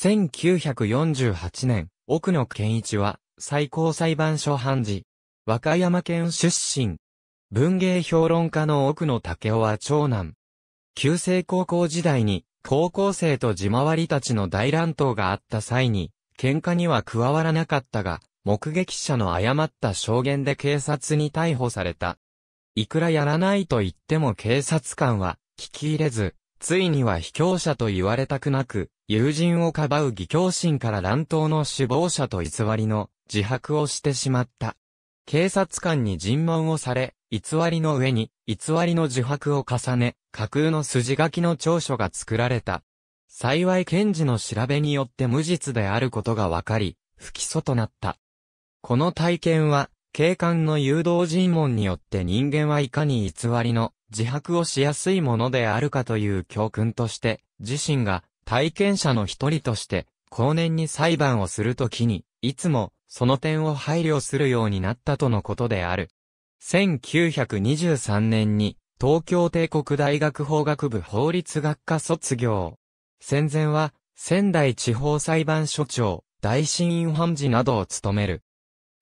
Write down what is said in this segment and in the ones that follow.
1948年、奥野健一は、最高裁判所判事。和歌山県出身。文芸評論家の奥野武雄は長男。旧制高校時代に、高校生と地回りたちの大乱闘があった際に、喧嘩には加わらなかったが、目撃者の誤った証言で警察に逮捕された。いくらやらないと言っても警察官は、聞き入れず、ついには卑怯者と言われたくなく、友人をかばう義教心から乱闘の首謀者と偽りの自白をしてしまった。警察官に尋問をされ、偽りの上に、偽りの自白を重ね、架空の筋書きの調書が作られた。幸い検事の調べによって無実であることが分かり、不起訴となった。この体験は、警官の誘導尋問によって人間はいかに偽りの自白をしやすいものであるかという教訓として、自身が体験者の一人として、後年に裁判をするときに、いつもその点を配慮するようになったとのことである。1923年に東京帝国大学法学部法律学科卒業。戦前は仙台地方裁判所長、大審院判事などを務める。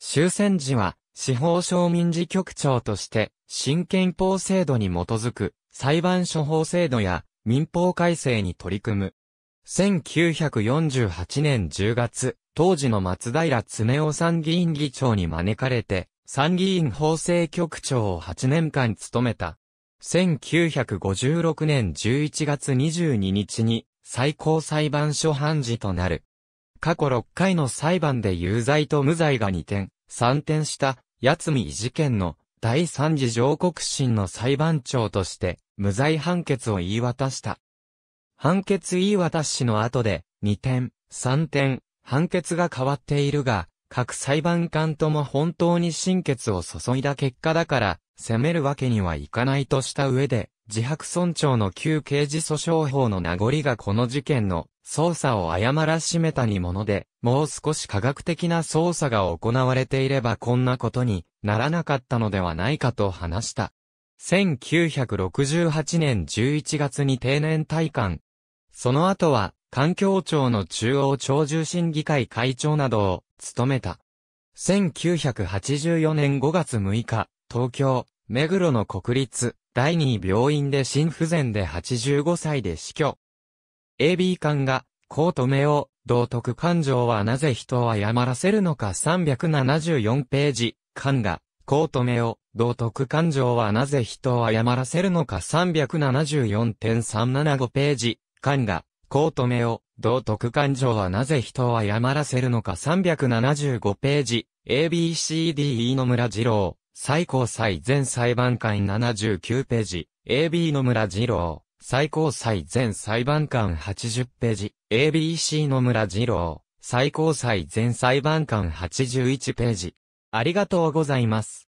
終戦時は司法省民事局長として、新憲法制度に基づく裁判所法制度や民法改正に取り組む。1948年10月、当時の松平恒夫参議院議長に招かれて、参議院法制局長を8年間務めた。1956年11月22日に最高裁判所判事となる。過去6回の裁判で有罪と無罪が2点、3点した八海事件の第三次上告審の裁判長として無罪判決を言い渡した。判決言い渡しの後で2点、3点、判決が変わっているが、各裁判官とも本当に心血を注いだ結果だから、責めるわけにはいかないとした上で、自白尊重の旧刑事訴訟法の名残がこの事件の操作を誤らしめたにもので、もう少し科学的な操作が行われていればこんなことにならなかったのではないかと話した。1968年11月に定年退官。その後は、環境庁の中央長寿審議会会長などを務めた。1984年5月6日、東京、目黒の国立、第2病院で心不全で85歳で死去。AB 館が、こう止めよう、道徳感情はなぜ人を謝らせるのか374ページ、館が、こう止めよう、道徳感情はなぜ人を謝らせるのか374.375ページ、館が、こう止めよう、道徳感情はなぜ人を謝らせるのか375ページ、ABCDE の村次郎、最高裁全裁判官79ページ、AB の村次郎。最高裁全裁判官80ページ、ABC 野村二郎、最高裁全裁判官81ページ。ありがとうございます。